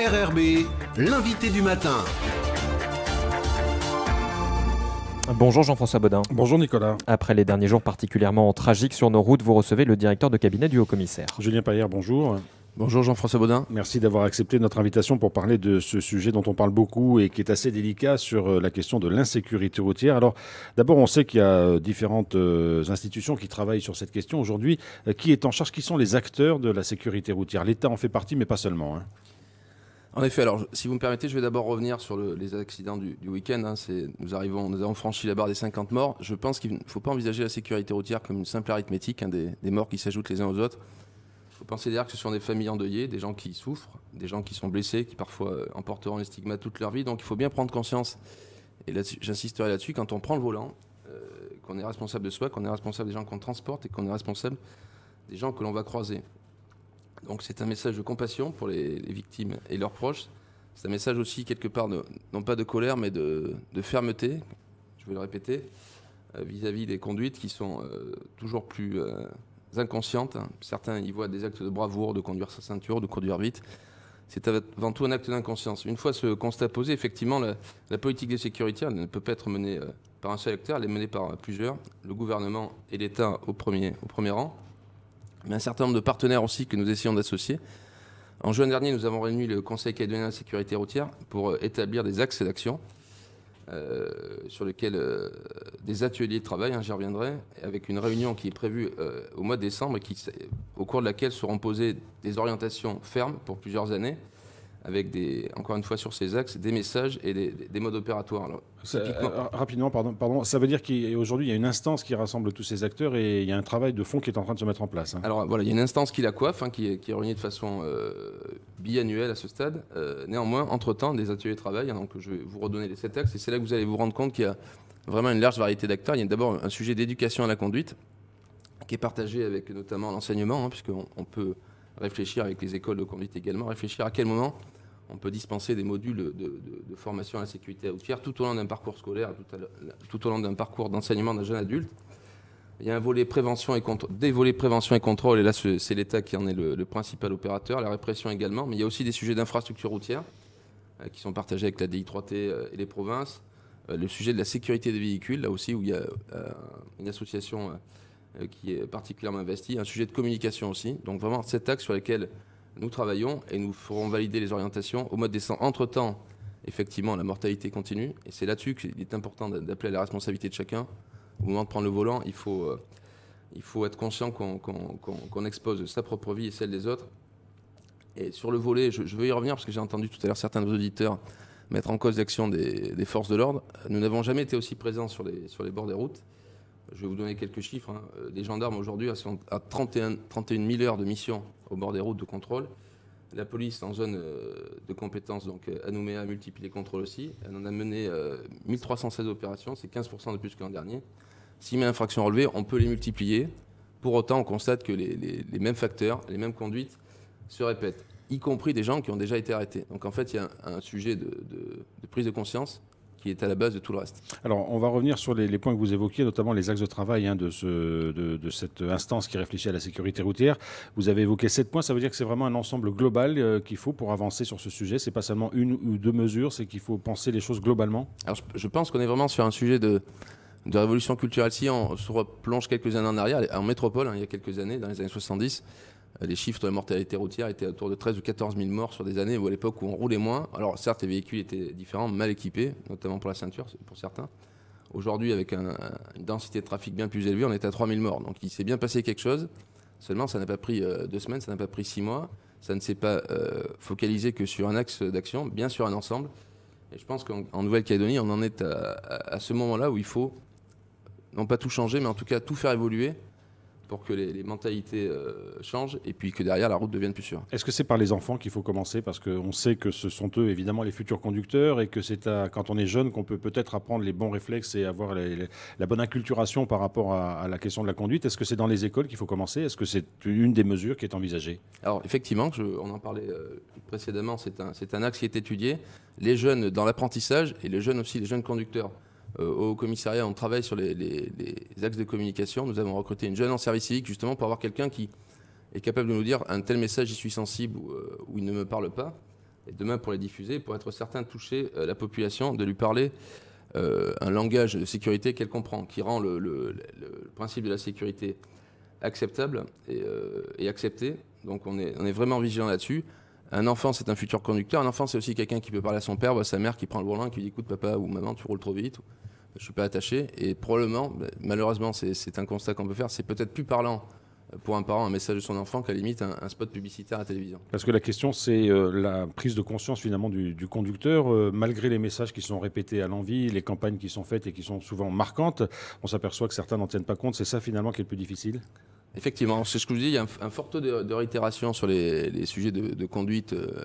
RRB, l'invité du matin. Bonjour Jean-François Baudin. Bonjour Nicolas. Après les derniers jours particulièrement tragiques sur nos routes, vous recevez le directeur de cabinet du haut-commissaire. Julien Paillère, bonjour. Bonjour Jean-François Baudin. Merci d'avoir accepté notre invitation pour parler de ce sujet dont on parle beaucoup et qui est assez délicat sur euh, la question de l'insécurité routière. Alors d'abord, on sait qu'il y a euh, différentes euh, institutions qui travaillent sur cette question aujourd'hui. Qui est en charge Qui sont les acteurs de la sécurité routière L'État en fait partie, mais pas seulement. Hein. En effet, alors si vous me permettez, je vais d'abord revenir sur les accidents du, week-end. Hein. nous, arrivons, nous avons franchi la barre des 50 morts. Je pense qu'il ne faut pas envisager la sécurité routière comme une simple arithmétique, hein, des, morts qui s'ajoutent les uns aux autres. Il faut penser derrière que ce sont des familles endeuillées, des gens qui souffrent, des gens qui sont blessés, qui parfois euh, emporteront les stigmates toute leur vie. Donc il faut bien prendre conscience, et là, j'insisterai là-dessus, quand on prend le volant, euh, qu'on est responsable de soi, qu'on est responsable des gens qu'on transporte et qu'on est responsable des gens que l'on va croiser. Donc c'est un message de compassion pour les, victimes et leurs proches. C'est un message aussi quelque part, non pas de colère, mais de, fermeté, je vais le répéter, euh, vis-à-vis des conduites qui sont euh, toujours plus euh, inconscientes. Certains y voient des actes de bravoure, de conduire sa ceinture, de conduire vite. C'est avant tout un acte d'inconscience. Une fois ce constat posé, effectivement, la, politique de sécurité elle ne peut pas être menée par un seul acteur, elle est menée par plusieurs, le gouvernement et l'État au premier rang mais un certain nombre de partenaires aussi que nous essayons d'associer. En juin dernier, nous avons réuni le Conseil calédonien de la sécurité routière pour euh, établir des axes d'action euh, sur lesquels euh, des ateliers de travail, hein, j'y reviendrai, avec une réunion qui est prévue au mois de décembre et au cours de laquelle seront posées des orientations fermes pour plusieurs années avec des, encore une fois sur ces axes, des messages et des, modes opératoires. Euh, rapidement, pardon, pardon, ça veut dire qu'aujourd'hui, il, y a une instance qui rassemble tous ces acteurs et il y a un travail de fond qui est en train de se mettre en place. Hein. Alors voilà, il y a une instance qui la coiffe, hein, qui, est réunie de façon euh, biannuelle à ce stade. Euh, néanmoins, entre-temps, des ateliers de travail, hein, donc je vais vous redonner les sept axes, et c'est là que vous allez vous rendre compte qu'il y a vraiment une large variété d'acteurs. Il y a d'abord un sujet d'éducation à la conduite, qui est partagé avec notamment l'enseignement, puisqu'on on peut réfléchir avec les écoles de conduite également, réfléchir à quel moment on peut dispenser des modules de, formation à la sécurité routière tout au long d'un parcours scolaire, tout, au long d'un parcours d'enseignement d'un jeune adulte. Il y a un volet prévention et contrôle, des volets prévention et contrôle, et là c'est l'État qui en est le, principal opérateur, la répression également, mais il y a aussi des sujets d'infrastructure routière euh, qui sont partagés avec la DI3T euh, et les provinces. Euh, le sujet de la sécurité des véhicules, là aussi où il y a une association qui est particulièrement investie, un sujet de communication aussi. Donc vraiment cet axe sur lequel nous travaillons et nous ferons valider les orientations au mois de décembre. Entre-temps, effectivement, la mortalité continue. Et c'est là-dessus qu'il est important d'appeler à la responsabilité de chacun. Au moment de prendre le volant, il faut, euh, il faut être conscient qu'on expose sa propre vie et celle des autres. Et sur le volet, je, veux y revenir parce que j'ai entendu tout à l'heure certains de auditeurs mettre en cause l'action des, forces de l'ordre. Nous n'avons jamais été aussi présents sur les, sur les bords des routes. Je vais vous donner quelques chiffres. Les hein. euh, gendarmes aujourd'hui sont à 31, 31 000 heures de mission au bord des routes de contrôle. La police en zone euh, de compétence, donc euh, à Nouméa, multiplie les contrôles aussi. Elle en a mené 1316 opérations, c'est 15% de plus que l'an dernier. Si mes infractions relevées, on peut les multiplier. Pour autant, on constate que les, mêmes facteurs, les mêmes conduites se répètent, y compris des gens qui ont déjà été arrêtés. Donc en fait, il y a un, sujet de prise de conscience qui est à la base de tout le reste. Alors, on va revenir sur les, points que vous évoquiez, notamment les axes de travail hein, de, ce, de, cette instance qui réfléchit à la sécurité routière. Vous avez évoqué sept points, ça veut dire que c'est vraiment un ensemble global euh, qu'il faut pour avancer sur ce sujet. C'est pas seulement une ou deux mesures, c'est qu'il faut penser les choses globalement. Alors, je, pense qu'on est vraiment sur un sujet de, de révolution culturelle. Si on se replonge quelques années en arrière, en métropole, hein, il y a quelques années, dans les années 70, euh, les chiffres de mortalité routière étaient autour de 13 ou 14 000 morts sur des années où à l'époque où on roulait moins. Alors certes, les véhicules étaient différents, mal équipés, notamment pour la ceinture, pour certains. Aujourd'hui, avec une densité de trafic bien plus élevée, on est à 3 000 morts. Donc il s'est bien passé quelque chose. Seulement, ça n'a pas pris euh, deux semaines, ça n'a pas pris six mois. Ça ne s'est pas euh, focalisé que sur un axe d'action, bien sur un ensemble. Et je pense qu'en Nouvelle-Calédonie, on en est à ce moment-là où il faut, non pas tout changer, mais en tout cas tout faire évoluer pour que les, mentalités euh, changent et puis que derrière la route devienne plus sûre. Est-ce que c'est par les enfants qu'il faut commencer Parce qu'on sait que ce sont eux évidemment les futurs conducteurs et que c'est quand on est jeune qu'on peut peut-être apprendre les bons réflexes et avoir la bonne inculturation par rapport à, la question de la conduite. Est-ce que c'est dans les écoles qu'il faut commencer Est-ce que c'est une des mesures qui est envisagée Alors effectivement, on en parlait euh, précédemment, c'est un axe qui est étudié. Les jeunes dans l'apprentissage et les jeunes aussi, les jeunes conducteurs. Euh, au commissariat, on travaille sur les, axes de communication. Nous avons recruté une jeune en service civique justement pour avoir quelqu'un qui est capable de nous dire un tel message, j'y suis sensible ou, euh, il ne me parle pas. Et demain, pour les diffuser, pour être certain de toucher euh, la population, de lui parler un langage de sécurité qu'elle comprend, qui rend le, principe de la sécurité acceptable et, accepté. Donc on est vraiment vigilant là-dessus. Un enfant, c'est un futur conducteur. Un enfant, c'est aussi quelqu'un qui peut parler à son père ou à sa mère, qui prend le volant qui lui dit écoute, papa ou maman, tu roules trop vite, je ne suis pas attaché. Et probablement, bah, malheureusement, c'est un constat qu'on peut faire, c'est peut-être plus parlant pour un parent un message de son enfant qu'à limite un, spot publicitaire à la télévision. Parce que la question, c'est euh, la prise de conscience finalement du, conducteur. Euh, malgré les messages qui sont répétés à l'envie, les campagnes qui sont faites et qui sont souvent marquantes, on s'aperçoit que certains n'en tiennent pas compte. C'est ça finalement qui est le plus difficile Effectivement, c'est ce que je vous dis, il y a un, fort taux de, réitération sur les, sujets de, conduite euh,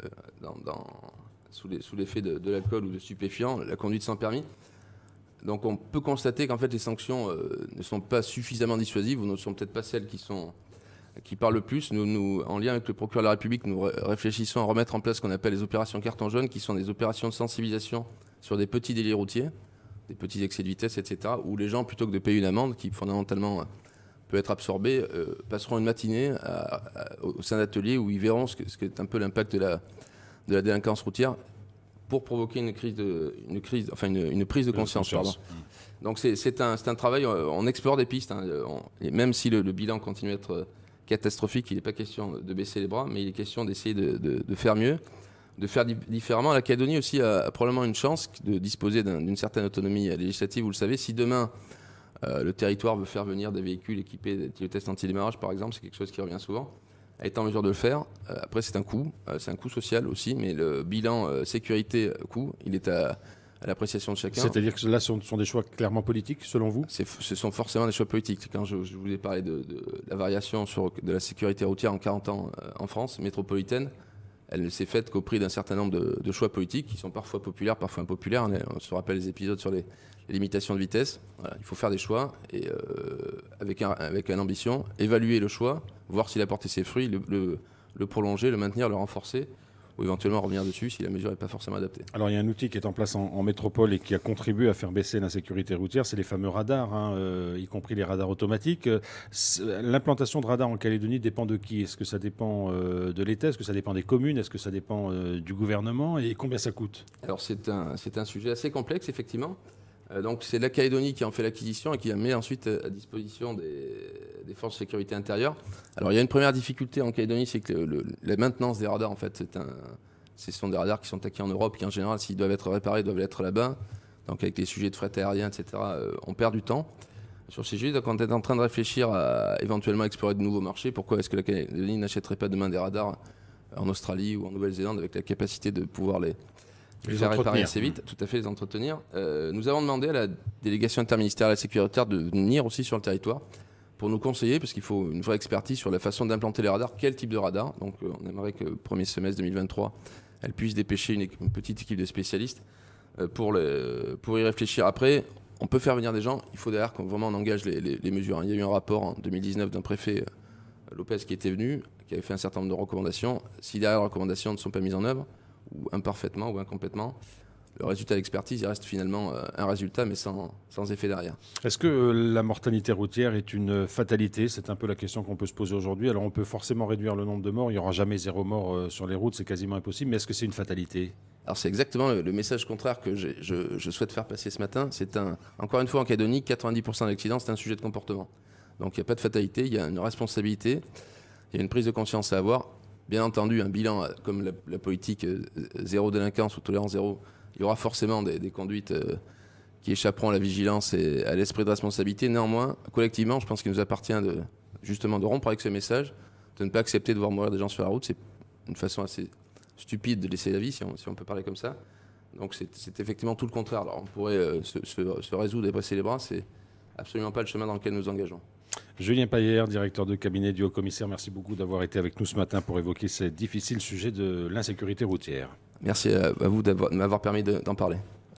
sous l'effet de, l'alcool ou de stupéfiants, la conduite sans permis. Donc on peut constater qu'en fait les sanctions euh, ne sont pas suffisamment dissuasives ou ne sont peut-être pas celles qui, parlent le plus. Nous, nous, en lien avec le procureur de la République, nous réfléchissons à remettre en place ce qu'on appelle les opérations carton jaune, qui sont des opérations de sensibilisation sur des petits délits routiers, des petits excès de vitesse, etc., où les gens, plutôt que de payer une amende, qui fondamentalement peut être absorbé, euh, passeront une matinée au sein d'ateliers où ils verront ce que, est un peu l'impact de la, de la délinquance routière pour provoquer une crise de, une crise, enfin une, une prise de conscience. Mmh. Donc c'est un, un, travail, euh, on explore des pistes, hein, et même si le, bilan continue à être euh, catastrophique, il n'est pas question de baisser les bras, mais il est question d'essayer de, de, faire mieux, de faire différemment. La Cadonie aussi a, probablement une chance de disposer d'une certaine autonomie législative, vous le savez. Si demain euh, le territoire veut faire venir des véhicules équipés de tests anti-démarrage, par exemple, c'est quelque chose qui revient souvent, est en mesure de le faire. Euh, après, c'est un coût, euh, c'est un coût social aussi, mais le bilan sécurité-coût, il est à, l'appréciation de chacun. C'est-à-dire que là, ce sont, des choix clairement politiques, selon vous Ce sont forcément des choix politiques. Quand je, vous ai parlé de, la variation de la sécurité routière en 40 ans en France métropolitaine, elle ne s'est faite qu'au prix d'un certain nombre de, choix politiques qui sont parfois populaires, parfois impopulaires. Hein. On, se rappelle les épisodes sur les, limitations de vitesse. il faut faire des choix et euh, avec, une ambition, évaluer le choix, voir s'il a porté ses fruits, le prolonger, le maintenir, le renforcer ou éventuellement revenir dessus si la mesure n'est pas forcément adaptée. Alors il y a un outil qui est en place en, métropole et qui a contribué à faire baisser l'insécurité routière, c'est les fameux radars, hein, euh, y compris les radars automatiques. L'implantation de radars en Calédonie dépend de qui Est-ce que ça dépend euh, de l'État Est-ce que ça dépend des communes Est-ce que ça dépend euh, du gouvernement Et combien ça coûte Alors c'est un sujet assez complexe, effectivement. Euh, donc c'est la Calédonie qui en fait l'acquisition et qui la met ensuite euh, à disposition des, forces de sécurité intérieure. Alors il y a une première difficulté en Calédonie, c'est que la maintenance des radars, en fait, c'est un, ce sont des radars qui sont acquis en Europe, qui en général, s'ils doivent être réparés, doivent être là-bas. Donc avec les sujets de fret aérien, etc., euh, on perd du temps sur ces sujets. quand on est en train de réfléchir à éventuellement explorer de nouveaux marchés. Pourquoi est-ce que la Calédonie n'achèterait pas demain des radars en Australie ou en Nouvelle-Zélande avec la capacité de pouvoir les, les, assez vite, tout à fait les entretenir. Euh, nous avons demandé à la délégation interministérielle à la sécurité de venir aussi sur le territoire pour nous conseiller, parce qu'il faut une vraie expertise sur la façon d'implanter les radars, quel type de radar. Donc euh, on aimerait que le premier semestre 2023, elle puisse dépêcher une, petite équipe de spécialistes euh, pour, pour y réfléchir. Après, on peut faire venir des gens, il faut derrière qu'on vraiment engage les, mesures. Il y a eu un rapport en 2019 d'un préfet, Lopez, qui était venu, qui avait fait un certain nombre de recommandations. Si derrière les recommandations ne sont pas mises en œuvre, ou imparfaitement ou incomplètement, le résultat d'expertise, il reste finalement euh, un résultat, mais sans, sans effet derrière. Est-ce que euh, la mortalité routière est une fatalité C'est un peu la question qu'on peut se poser aujourd'hui. Alors, on peut forcément réduire le nombre de morts. Il n'y aura jamais zéro mort euh, sur les routes, c'est quasiment impossible. Mais est-ce que c'est une fatalité alors c'est exactement le, message contraire que je, souhaite faire passer ce matin. C'est un, encore une fois en Cadonie, 90% d'accidents, c'est un sujet de comportement. Donc il n'y a pas de fatalité, il y a une responsabilité, il y a une prise de conscience à avoir bien entendu, un bilan, euh, comme la, politique euh, zéro délinquance ou tolérance zéro, il y aura forcément des, conduites euh, qui échapperont à la vigilance et à l'esprit de responsabilité. Néanmoins, collectivement, je pense qu'il nous appartient justement de rompre avec ce message, de ne pas accepter de voir mourir des gens sur la route. C'est une façon assez stupide de laisser la vie, si on, peut parler comme ça. Donc c'est effectivement tout le contraire. Alors on pourrait se, résoudre et passer les bras, c'est absolument pas le chemin dans lequel nous engageons. Julien Payer, directeur de cabinet du Haut-Commissaire, merci beaucoup d'avoir été avec nous ce matin pour évoquer ce difficile sujet de l'insécurité routière. Merci à vous de m'avoir permis d'en parler.